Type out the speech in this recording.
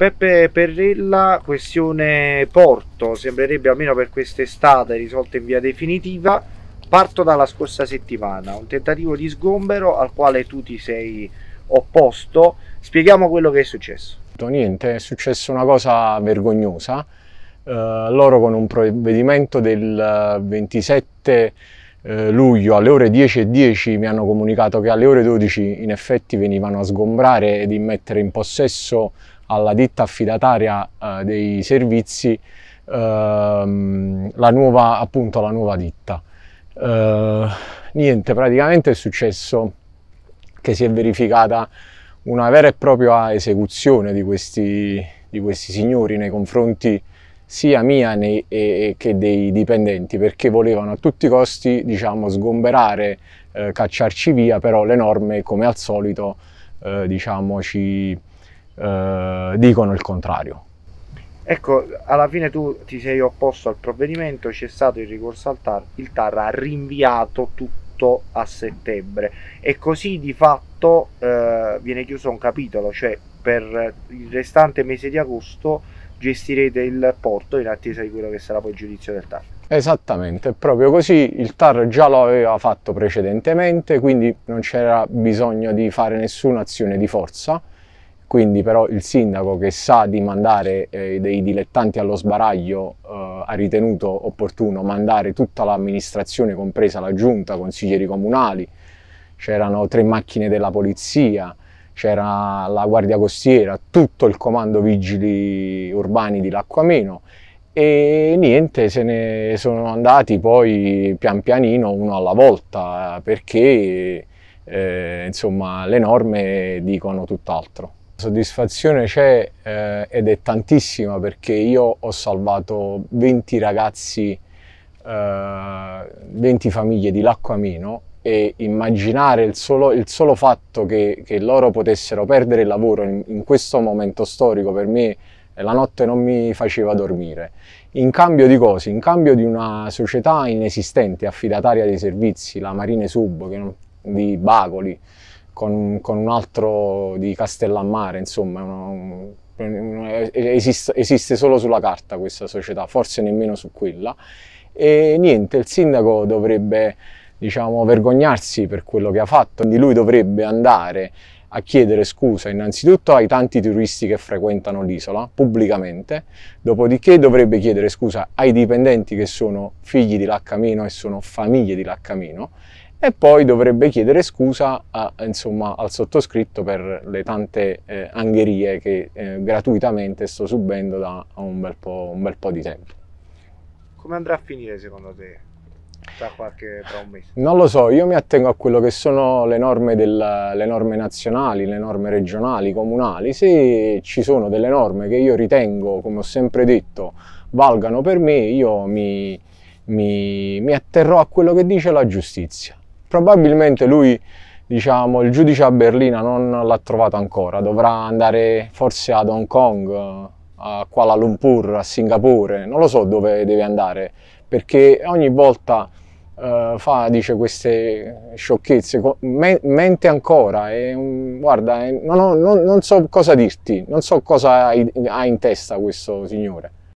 Peppe Perrella, questione Porto, sembrerebbe almeno per quest'estate risolta in via definitiva. Parto dalla scorsa settimana, un tentativo di sgombero al quale tu ti sei opposto. Spieghiamo quello che è successo. Niente, è successa una cosa vergognosa. Eh, loro con un provvedimento del 27 eh, eh, luglio alle ore 10.10 mi hanno comunicato che alle ore 12 in effetti venivano a sgombrare ed immettere in possesso alla ditta affidataria eh, dei servizi ehm, la, nuova, appunto, la nuova ditta. Eh, niente, praticamente è successo che si è verificata una vera e propria esecuzione di questi, di questi signori nei confronti sia mia nei, e, che dei dipendenti perché volevano a tutti i costi diciamo sgomberare eh, cacciarci via però le norme come al solito eh, diciamo ci, eh, dicono il contrario. Ecco, alla fine tu ti sei opposto al provvedimento, c'è stato il ricorso al TAR, il TAR ha rinviato tutto a settembre e così di fatto eh, viene chiuso un capitolo, cioè per il restante mese di agosto gestirete il porto in attesa di quello che sarà poi il giudizio del TAR. Esattamente, proprio così il TAR già lo aveva fatto precedentemente, quindi non c'era bisogno di fare nessuna azione di forza quindi però il sindaco che sa di mandare eh, dei dilettanti allo sbaraglio eh, ha ritenuto opportuno mandare tutta l'amministrazione, compresa la giunta, consiglieri comunali, c'erano tre macchine della polizia, c'era la guardia costiera, tutto il comando vigili urbani di Lacquameno e niente, se ne sono andati poi pian pianino uno alla volta perché eh, insomma le norme dicono tutt'altro. Soddisfazione c'è eh, ed è tantissima perché io ho salvato 20 ragazzi, eh, 20 famiglie di Lacquamino e immaginare il solo, il solo fatto che, che, loro potessero perdere il lavoro in, in questo momento storico per me eh, la notte non mi faceva dormire. In cambio di cose, in cambio di una società inesistente, affidataria dei servizi, la Marine Sub, di Bagoli, con, con un altro di Castellammare, insomma, uno, esiste, esiste solo sulla carta questa società, forse nemmeno su quella. E niente, il sindaco dovrebbe diciamo, vergognarsi per quello che ha fatto, quindi lui dovrebbe andare a chiedere scusa innanzitutto ai tanti turisti che frequentano l'isola pubblicamente, dopodiché dovrebbe chiedere scusa ai dipendenti che sono figli di Laccamino e sono famiglie di Laccamino e poi dovrebbe chiedere scusa a, insomma, al sottoscritto per le tante eh, angherie che eh, gratuitamente sto subendo da un bel, un bel, po', di tempo. Come andrà a finire secondo te? Tra, qualche, tra un mese? Non lo so, io mi attengo a quello che sono le norme, del, le norme nazionali, le norme regionali, comunali. Se ci sono delle norme che io ritengo, come ho sempre detto, valgano per me, io mi, mi, mi atterrò a quello che dice la giustizia probabilmente lui diciamo, il giudice a Berlina non l'ha trovato ancora, dovrà andare forse ad Hong Kong, eh, a Kuala Lumpur, a Singapore, non lo so dove deve andare, perché ogni volta uh, fa, dice queste sciocchezze, Me mente ancora, e, um, guarda, eh, non, ho, non, non so cosa dirti, non so cosa ha in testa questo signore.